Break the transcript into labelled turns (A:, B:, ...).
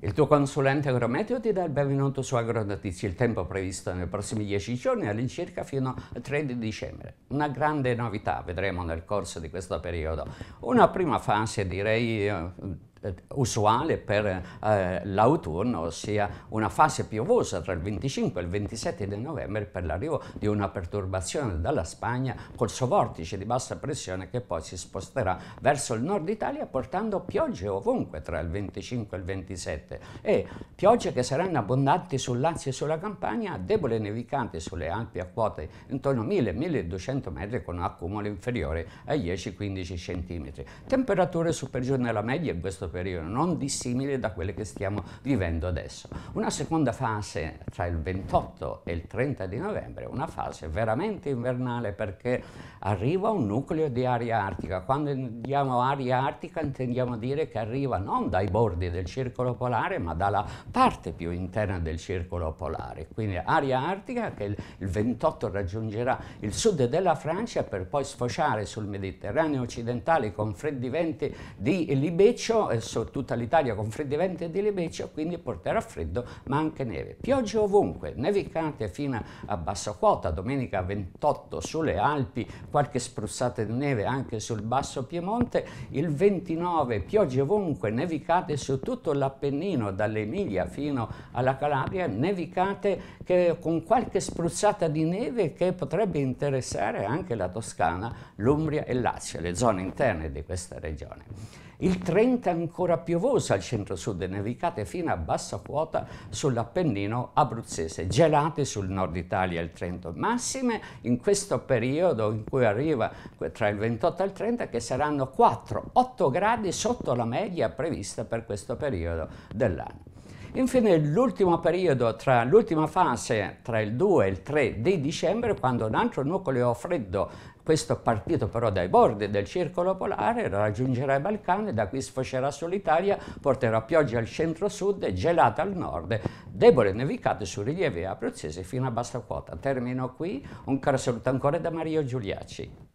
A: Il tuo consulente agrometeo ti dà il benvenuto su AgroNotizie, il tempo previsto nei prossimi 10 giorni all'incirca fino al 3 di dicembre. Una grande novità vedremo nel corso di questo periodo. Una prima fase direi eh, eh, usuale per eh, l'autunno, ossia una fase piovosa tra il 25 e il 27 di novembre per l'arrivo di una perturbazione dalla Spagna col suo vortice di bassa pressione che poi si sposterà verso il nord Italia portando piogge ovunque tra il 25 e il 27 e piogge che saranno abbondanti sul Lazio e sulla Campania, debole nevicante sulle Alpi a quote intorno a 1000-1200 metri con un accumulo inferiore ai 10-15 cm. Temperature superiori alla media in questo periodo periodo, non dissimile da quelle che stiamo vivendo adesso. Una seconda fase tra il 28 e il 30 di novembre, una fase veramente invernale perché arriva un nucleo di aria artica. Quando diamo aria artica intendiamo dire che arriva non dai bordi del circolo polare ma dalla parte più interna del circolo polare. Quindi aria artica che il 28 raggiungerà il sud della Francia per poi sfociare sul Mediterraneo occidentale con freddi venti di libeccio verso tutta l'Italia con freddi venti e di libeccio, quindi porterà freddo ma anche neve. Piogge ovunque, nevicate fino a bassa quota, domenica 28 sulle Alpi, qualche spruzzata di neve anche sul basso Piemonte, il 29 piogge ovunque, nevicate su tutto l'Appennino, dall'Emilia fino alla Calabria, nevicate che, con qualche spruzzata di neve che potrebbe interessare anche la Toscana, l'Umbria e il Lazio, le zone interne di questa regione. Il è ancora piovoso al centro-sud e nevicate fino a bassa quota sull'Appennino abruzzese, gelate sul nord Italia il Trento. Massime in questo periodo in cui arriva tra il 28 e il 30 che saranno 4-8 gradi sotto la media prevista per questo periodo dell'anno. Infine l'ultimo periodo, tra l'ultima fase tra il 2 e il 3 di dicembre, quando un altro nucleo freddo, questo partito però dai bordi del circolo polare, raggiungerà i Balcani, da qui sfocerà sull'Italia, porterà pioggia al centro-sud e gelata al nord, debole nevicate su rilievi abruzzesi fino a bassa quota. Termino qui, un caro saluto ancora da Mario Giuliaci.